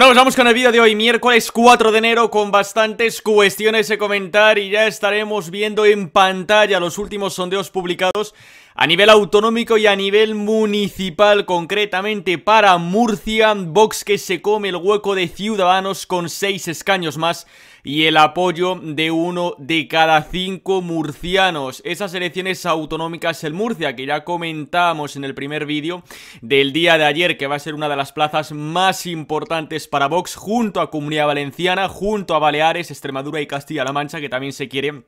Bueno, pues vamos con el vídeo de hoy, miércoles 4 de enero, con bastantes cuestiones de comentar y ya estaremos viendo en pantalla los últimos sondeos publicados a nivel autonómico y a nivel municipal, concretamente para Murcia, Vox que se come el hueco de Ciudadanos con seis escaños más y el apoyo de uno de cada cinco murcianos. Esas elecciones autonómicas en Murcia, que ya comentábamos en el primer vídeo del día de ayer, que va a ser una de las plazas más importantes para Vox, junto a Comunidad Valenciana, junto a Baleares, Extremadura y Castilla-La Mancha, que también se quieren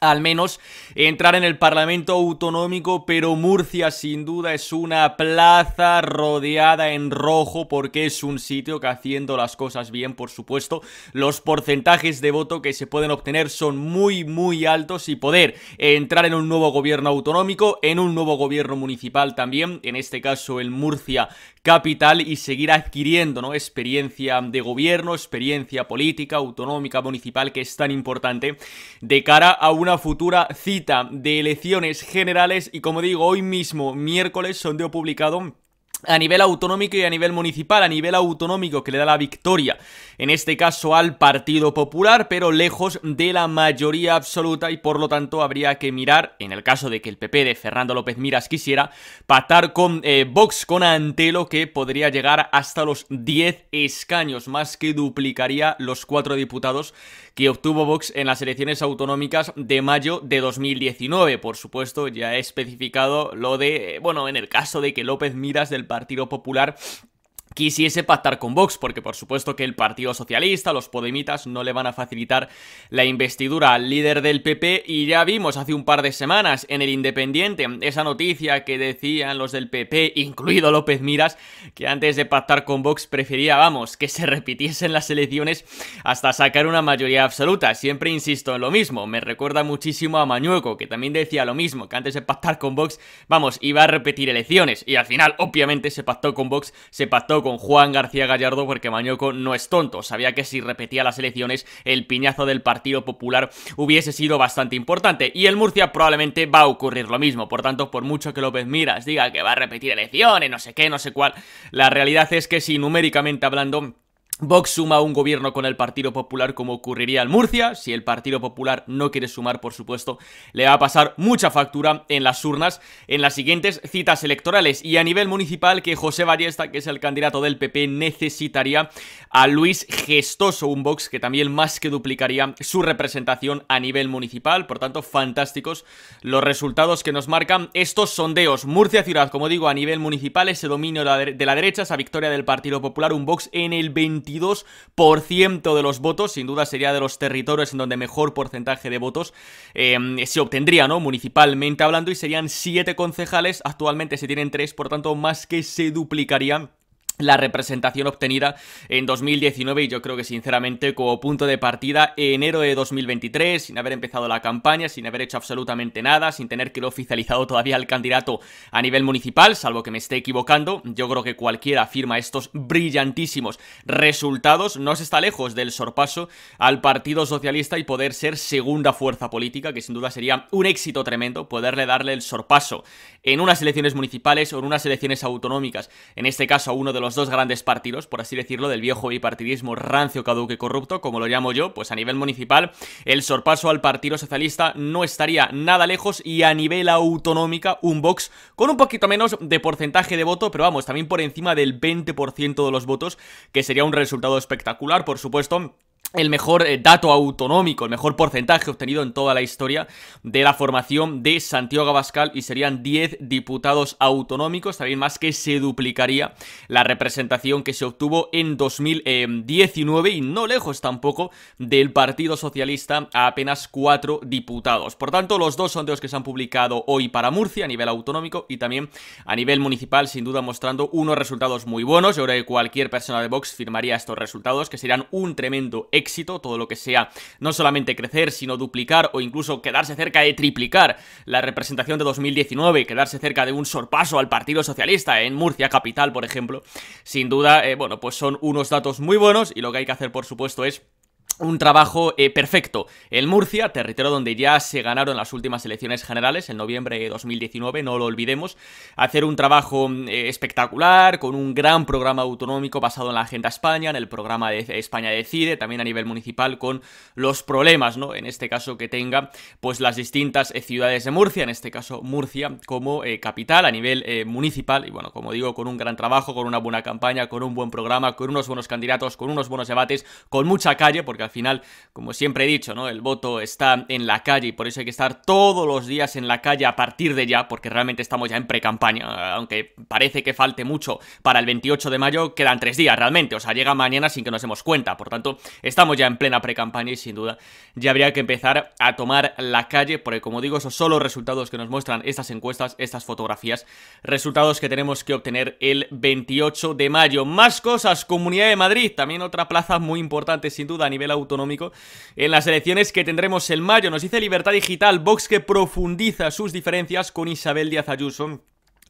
al menos entrar en el Parlamento Autonómico, pero Murcia sin duda es una plaza rodeada en rojo porque es un sitio que haciendo las cosas bien, por supuesto, los porcentajes de voto que se pueden obtener son muy, muy altos y poder entrar en un nuevo gobierno autonómico, en un nuevo gobierno municipal también, en este caso el Murcia capital y seguir adquiriendo ¿no? experiencia de gobierno, experiencia política, autonómica, municipal, que es tan importante de cara a un una futura cita de elecciones generales y como digo, hoy mismo, miércoles, sondeo publicado a nivel autonómico y a nivel municipal, a nivel autonómico que le da la victoria, en este caso al Partido Popular, pero lejos de la mayoría absoluta y por lo tanto habría que mirar, en el caso de que el PP de Fernando López Miras quisiera, patar con eh, Vox, con Antelo, que podría llegar hasta los 10 escaños, más que duplicaría los cuatro diputados que obtuvo Vox en las elecciones autonómicas de mayo de 2019. Por supuesto, ya he especificado lo de, eh, bueno, en el caso de que López Miras del Partido Popular quisiese pactar con Vox, porque por supuesto que el Partido Socialista, los Podemitas, no le van a facilitar la investidura al líder del PP y ya vimos hace un par de semanas en el Independiente esa noticia que decían los del PP, incluido López Miras, que antes de pactar con Vox prefería, vamos, que se repitiesen las elecciones hasta sacar una mayoría absoluta. Siempre insisto en lo mismo, me recuerda muchísimo a Mañueco, que también decía lo mismo, que antes de pactar con Vox, vamos, iba a repetir elecciones y al final, obviamente, se pactó con Vox, se pactó con con Juan García Gallardo porque Mañoco no es tonto, sabía que si repetía las elecciones el piñazo del Partido Popular hubiese sido bastante importante y el Murcia probablemente va a ocurrir lo mismo, por tanto por mucho que López Miras diga que va a repetir elecciones, no sé qué, no sé cuál, la realidad es que si numéricamente hablando Vox suma un gobierno con el Partido Popular como ocurriría en Murcia. Si el Partido Popular no quiere sumar, por supuesto, le va a pasar mucha factura en las urnas en las siguientes citas electorales. Y a nivel municipal, que José Ballesta, que es el candidato del PP, necesitaría a Luis Gestoso, un Vox que también más que duplicaría su representación a nivel municipal. Por tanto, fantásticos los resultados que nos marcan estos sondeos. Murcia Ciudad, como digo, a nivel municipal, ese dominio de la derecha, esa victoria del Partido Popular, un Vox en el 20 22% de los votos, sin duda sería de los territorios en donde mejor porcentaje de votos eh, se obtendría, ¿no? Municipalmente hablando, y serían 7 concejales, actualmente se tienen 3, por tanto, más que se duplicarían la representación obtenida en 2019 y yo creo que sinceramente como punto de partida enero de 2023 sin haber empezado la campaña, sin haber hecho absolutamente nada, sin tener que lo oficializado todavía al candidato a nivel municipal, salvo que me esté equivocando, yo creo que cualquiera firma estos brillantísimos resultados, no se está lejos del sorpaso al Partido Socialista y poder ser segunda fuerza política, que sin duda sería un éxito tremendo poderle darle el sorpaso en unas elecciones municipales o en unas elecciones autonómicas, en este caso a uno de los los dos grandes partidos, por así decirlo, del viejo bipartidismo rancio, caduque y corrupto, como lo llamo yo, pues a nivel municipal el sorpaso al Partido Socialista no estaría nada lejos y a nivel autonómica un Vox con un poquito menos de porcentaje de voto, pero vamos, también por encima del 20% de los votos, que sería un resultado espectacular, por supuesto el mejor eh, dato autonómico, el mejor porcentaje obtenido en toda la historia de la formación de Santiago Abascal y serían 10 diputados autonómicos, también más que se duplicaría la representación que se obtuvo en 2019 y no lejos tampoco del Partido Socialista a apenas 4 diputados. Por tanto, los dos sondeos que se han publicado hoy para Murcia a nivel autonómico y también a nivel municipal, sin duda mostrando unos resultados muy buenos. Yo creo que cualquier persona de Vox firmaría estos resultados, que serían un tremendo éxito, todo lo que sea no solamente crecer, sino duplicar o incluso quedarse cerca de triplicar la representación de 2019, quedarse cerca de un sorpaso al Partido Socialista en Murcia Capital, por ejemplo, sin duda, eh, bueno, pues son unos datos muy buenos y lo que hay que hacer, por supuesto, es un trabajo eh, perfecto. El Murcia, territorio donde ya se ganaron las últimas elecciones generales en noviembre de 2019, no lo olvidemos, hacer un trabajo mm, eh, espectacular, con un gran programa autonómico basado en la Agenda España, en el programa de España Decide, también a nivel municipal, con los problemas, ¿no? En este caso que tenga, pues las distintas eh, ciudades de Murcia, en este caso Murcia como capital a nivel municipal, y bueno, como digo, con un gran trabajo, con una buena campaña, con un buen programa, con unos buenos candidatos, con unos buenos debates, con mucha calle, porque al final, como siempre he dicho, ¿no? El voto está en la calle y por eso hay que estar todos los días en la calle a partir de ya, porque realmente estamos ya en pre-campaña, aunque parece que falte mucho para el 28 de mayo, quedan tres días realmente, o sea, llega mañana sin que nos demos cuenta, por tanto, estamos ya en plena pre-campaña y sin duda ya habría que empezar a tomar la calle, porque como digo, esos son los resultados que nos muestran estas encuestas, estas fotografías, resultados que tenemos que obtener el 28 de mayo. Más cosas, Comunidad de Madrid, también otra plaza muy importante sin duda a nivel autonómico en las elecciones que tendremos en mayo. Nos dice Libertad Digital, Vox que profundiza sus diferencias con Isabel Díaz Ayuso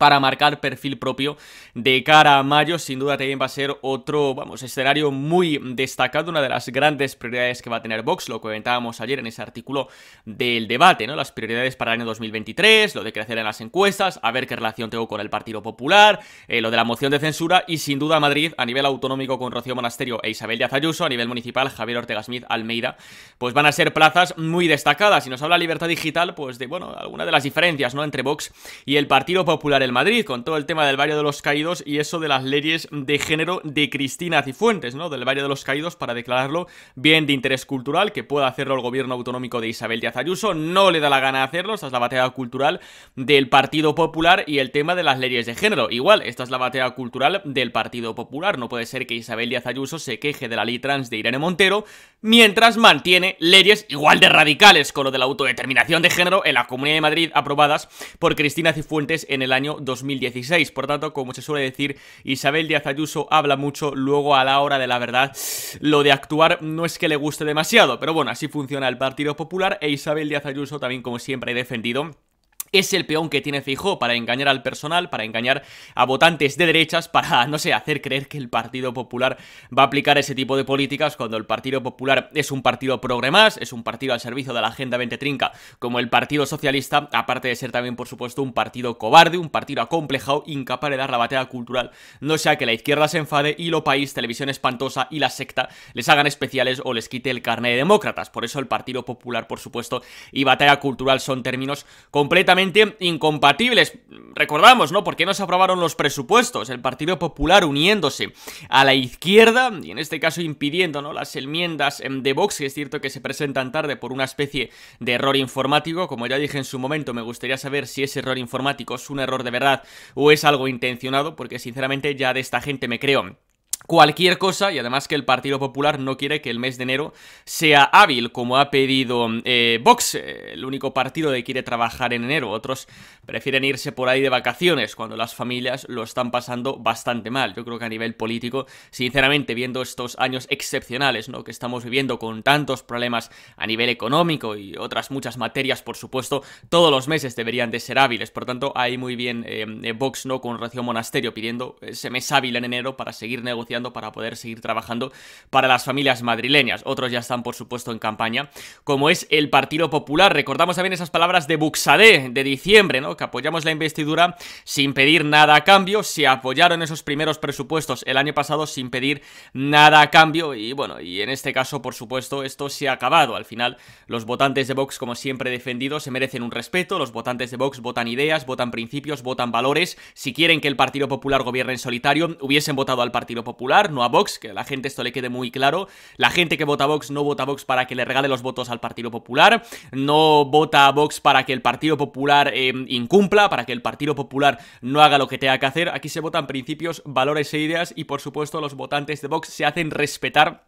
para marcar perfil propio de cara a mayo. Sin duda también va a ser otro, vamos, escenario muy destacado, una de las grandes prioridades que va a tener Vox, lo comentábamos ayer en ese artículo del debate, ¿no? Las prioridades para el año 2023, lo de crecer en las encuestas, a ver qué relación tengo con el Partido Popular, eh, lo de la moción de censura y sin duda Madrid a nivel autonómico con Rocío Monasterio e Isabel Díaz Ayuso, a nivel municipal Javier Ortega Smith, Almeida, pues van a ser plazas muy destacadas. y nos habla Libertad Digital, pues de, bueno, alguna de las diferencias, ¿no? Entre Vox y el Partido Popular Madrid, con todo el tema del barrio de los caídos y eso de las leyes de género de Cristina Cifuentes, ¿no? Del barrio de los caídos para declararlo bien de interés cultural, que pueda hacerlo el gobierno autonómico de Isabel Díaz Ayuso, no le da la gana hacerlo, esta es la batalla cultural del Partido Popular y el tema de las leyes de género. Igual, esta es la batalla cultural del Partido Popular, no puede ser que Isabel Díaz Ayuso se queje de la ley trans de Irene Montero, mientras mantiene leyes igual de radicales con lo de la autodeterminación de género en la Comunidad de Madrid aprobadas por Cristina Cifuentes en el año 2016. Por tanto, como se suele decir, Isabel Díaz Ayuso habla mucho, luego a la hora de la verdad lo de actuar no es que le guste demasiado, pero bueno, así funciona el Partido Popular e Isabel Díaz Ayuso también como siempre he defendido es el peón que tiene fijo para engañar al personal, para engañar a votantes de derechas, para, no sé, hacer creer que el Partido Popular va a aplicar ese tipo de políticas cuando el Partido Popular es un partido más, es un partido al servicio de la Agenda 2030, como el Partido Socialista, aparte de ser también, por supuesto, un partido cobarde, un partido acomplejado, incapaz de dar la batalla cultural, no sea que la izquierda se enfade y lo país, televisión espantosa y la secta les hagan especiales o les quite el carnet de demócratas. Por eso el Partido Popular, por supuesto, y batalla cultural son términos completamente incompatibles. Recordamos, ¿no? ¿Por qué no se aprobaron los presupuestos? El Partido Popular uniéndose a la izquierda y en este caso impidiendo, ¿no? Las enmiendas em, de Vox, que es cierto que se presentan tarde por una especie de error informático. Como ya dije en su momento, me gustaría saber si ese error informático es un error de verdad o es algo intencionado, porque sinceramente ya de esta gente me creo cualquier cosa y además que el Partido Popular no quiere que el mes de enero sea hábil, como ha pedido eh, Vox, eh, el único partido que quiere trabajar en enero. Otros prefieren irse por ahí de vacaciones cuando las familias lo están pasando bastante mal. Yo creo que a nivel político, sinceramente, viendo estos años excepcionales ¿no? que estamos viviendo con tantos problemas a nivel económico y otras muchas materias, por supuesto, todos los meses deberían de ser hábiles. Por tanto, ahí muy bien eh, Vox no con Recio Monasterio pidiendo ese mes hábil en enero para seguir negociando para poder seguir trabajando para las familias madrileñas. Otros ya están, por supuesto, en campaña, como es el Partido Popular. Recordamos también esas palabras de Buxadé de diciembre, ¿no? Que apoyamos la investidura sin pedir nada a cambio, se apoyaron esos primeros presupuestos el año pasado sin pedir nada a cambio y bueno, y en este caso, por supuesto, esto se ha acabado. Al final, los votantes de Vox, como siempre he defendido, se merecen un respeto, los votantes de Vox votan ideas, votan principios, votan valores, si quieren que el Partido Popular gobierne en solitario, hubiesen votado al Partido Popular no a Vox, que a la gente esto le quede muy claro. La gente que vota a Vox no vota a Vox para que le regale los votos al Partido Popular, no vota a Vox para que el Partido Popular eh, incumpla, para que el Partido Popular no haga lo que tenga que hacer. Aquí se votan principios, valores e ideas y por supuesto los votantes de Vox se hacen respetar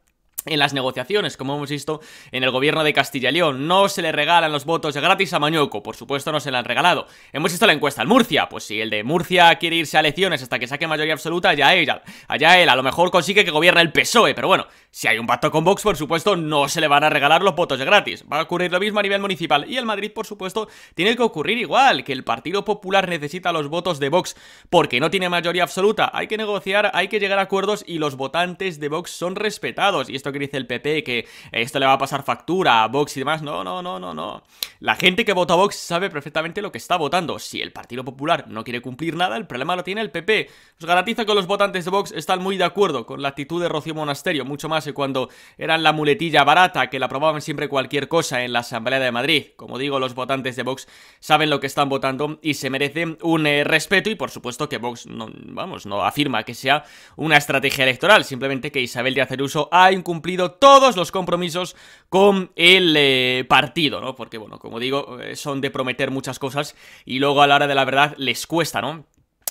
en las negociaciones, como hemos visto en el gobierno de Castilla y León. No se le regalan los votos gratis a Mañueco, por supuesto no se le han regalado. Hemos visto la encuesta al Murcia, pues si el de Murcia quiere irse a elecciones hasta que saque mayoría absoluta, allá él, allá él, a lo mejor consigue que gobierne el PSOE, pero bueno, si hay un pacto con Vox, por supuesto no se le van a regalar los votos gratis. Va a ocurrir lo mismo a nivel municipal y el Madrid, por supuesto, tiene que ocurrir igual, que el Partido Popular necesita los votos de Vox porque no tiene mayoría absoluta. Hay que negociar, hay que llegar a acuerdos y los votantes de Vox son respetados y esto que dice el PP, que esto le va a pasar factura a Vox y demás. No, no, no, no, no. La gente que vota a Vox sabe perfectamente lo que está votando. Si el Partido Popular no quiere cumplir nada, el problema lo tiene el PP. Os garantizo que los votantes de Vox están muy de acuerdo con la actitud de Rocío Monasterio, mucho más que cuando eran la muletilla barata que la probaban siempre cualquier cosa en la Asamblea de Madrid. Como digo, los votantes de Vox saben lo que están votando y se merecen un eh, respeto y por supuesto que Vox no, vamos, no afirma que sea una estrategia electoral, simplemente que Isabel hacer uso ha incumplido cumplido todos los compromisos con el eh, partido, ¿no? Porque, bueno, como digo, eh, son de prometer muchas cosas y luego a la hora de la verdad les cuesta, ¿no?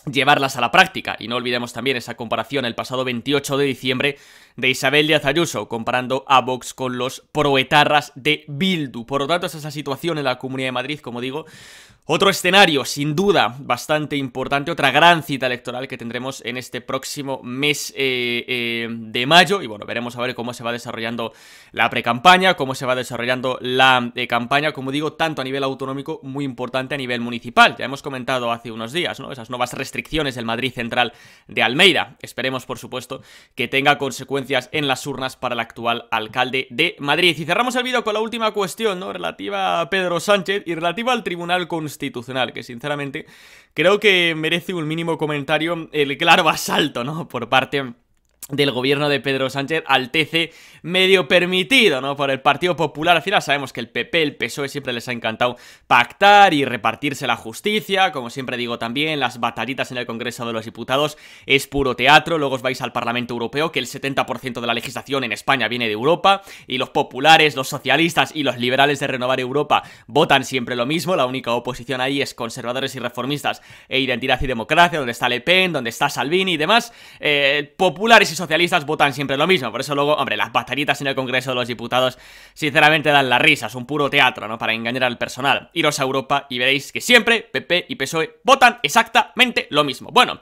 llevarlas a la práctica. Y no olvidemos también esa comparación el pasado 28 de diciembre de Isabel Díaz Ayuso, comparando a Vox con los proetarras de Bildu. Por lo tanto, esa situación en la Comunidad de Madrid, como digo. Otro escenario, sin duda, bastante importante, otra gran cita electoral que tendremos en este próximo mes eh, eh, de mayo. Y bueno, veremos a ver cómo se va desarrollando la precampaña, cómo se va desarrollando la eh, campaña, como digo, tanto a nivel autonómico, muy importante a nivel municipal. Ya hemos comentado hace unos días, ¿no? Esas nuevas restricciones restricciones del Madrid Central de Almeida. Esperemos, por supuesto, que tenga consecuencias en las urnas para el actual alcalde de Madrid. Y cerramos el vídeo con la última cuestión, ¿no? Relativa a Pedro Sánchez y relativa al Tribunal Constitucional, que sinceramente creo que merece un mínimo comentario el claro asalto, ¿no? Por parte del gobierno de Pedro Sánchez al TC medio permitido, ¿no? Por el Partido Popular. Al final sabemos que el PP, el PSOE siempre les ha encantado pactar y repartirse la justicia. Como siempre digo también, las batallitas en el Congreso de los Diputados es puro teatro. Luego os vais al Parlamento Europeo, que el 70% de la legislación en España viene de Europa. Y los populares, los socialistas y los liberales de Renovar Europa votan siempre lo mismo. La única oposición ahí es conservadores y reformistas e identidad y democracia, donde está Le Pen, donde está Salvini y demás. Eh, populares y socialistas votan siempre lo mismo. Por eso luego, hombre, las bateritas en el Congreso de los Diputados sinceramente dan la risa. Es un puro teatro, ¿no? Para engañar al personal. Iros a Europa y veréis que siempre PP y PSOE votan exactamente lo mismo. Bueno...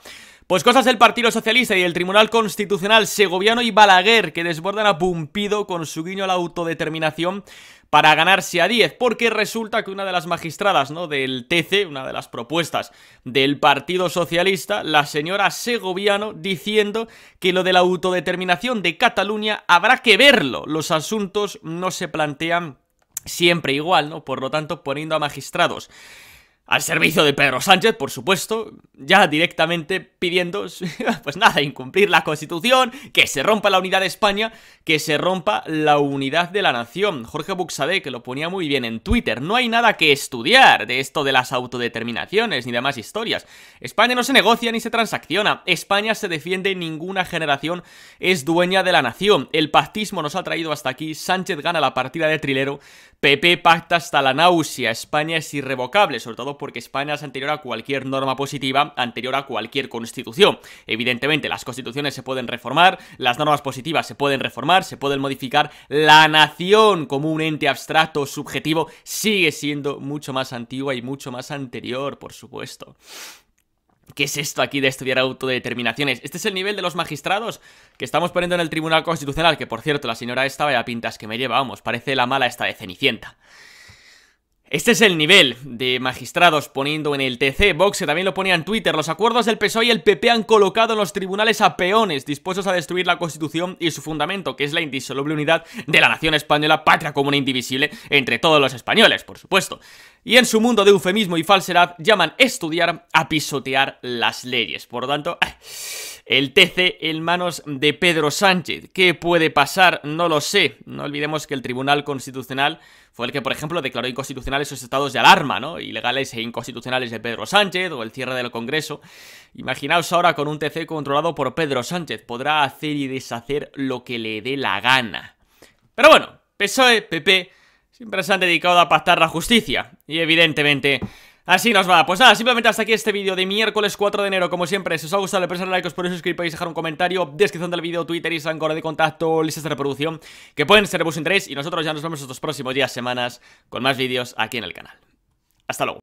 Pues cosas del Partido Socialista y el Tribunal Constitucional Segoviano y Balaguer, que desbordan a Pumpido con su guiño a la autodeterminación para ganarse a 10, porque resulta que una de las magistradas, ¿no?, del TC, una de las propuestas del Partido Socialista, la señora Segoviano, diciendo que lo de la autodeterminación de Cataluña habrá que verlo, los asuntos no se plantean siempre igual, ¿no? Por lo tanto, poniendo a magistrados al servicio de Pedro Sánchez, por supuesto, ya directamente pidiendo, pues nada, incumplir la Constitución, que se rompa la unidad de España, que se rompa la unidad de la nación. Jorge Buxade, que lo ponía muy bien en Twitter, no hay nada que estudiar de esto de las autodeterminaciones ni demás historias. España no se negocia ni se transacciona, España se defiende, ninguna generación es dueña de la nación. El pactismo nos ha traído hasta aquí, Sánchez gana la partida de trilero, PP pacta hasta la náusea, España es irrevocable, sobre todo porque España es anterior a cualquier norma positiva, anterior a cualquier constitución. Evidentemente, las constituciones se pueden reformar, las normas positivas se pueden reformar, se pueden modificar. La nación como un ente abstracto, subjetivo, sigue siendo mucho más antigua y mucho más anterior, por supuesto. ¿Qué es esto aquí de estudiar autodeterminaciones? ¿Este es el nivel de los magistrados que estamos poniendo en el Tribunal Constitucional? Que por cierto, la señora esta vaya pintas que me lleva, vamos, parece la mala esta de Cenicienta. Este es el nivel de magistrados poniendo en el TC. Vox también lo ponía en Twitter. Los acuerdos del PSOE y el PP han colocado en los tribunales a peones dispuestos a destruir la Constitución y su fundamento, que es la indisoluble unidad de la nación española, patria común e indivisible entre todos los españoles, por supuesto. Y en su mundo de eufemismo y falsedad llaman estudiar a pisotear las leyes. Por lo tanto, ah, el TC en manos de Pedro Sánchez. ¿Qué puede pasar? No lo sé. No olvidemos que el Tribunal Constitucional fue el que, por ejemplo, declaró inconstitucionales esos estados de alarma, ¿no? Ilegales e inconstitucionales de Pedro Sánchez o el cierre del Congreso. Imaginaos ahora con un TC controlado por Pedro Sánchez, podrá hacer y deshacer lo que le dé la gana. Pero bueno, PSOE, PP, siempre se han dedicado a pactar la justicia y evidentemente Así nos va, pues nada, simplemente hasta aquí este vídeo de miércoles 4 de enero Como siempre, si os ha gustado, le prestar like, os podéis suscribir, dejar un comentario Descripción del vídeo, Twitter, Instagram, correo de contacto, listas de reproducción Que pueden ser de vuestro interés Y nosotros ya nos vemos estos próximos días, semanas Con más vídeos aquí en el canal Hasta luego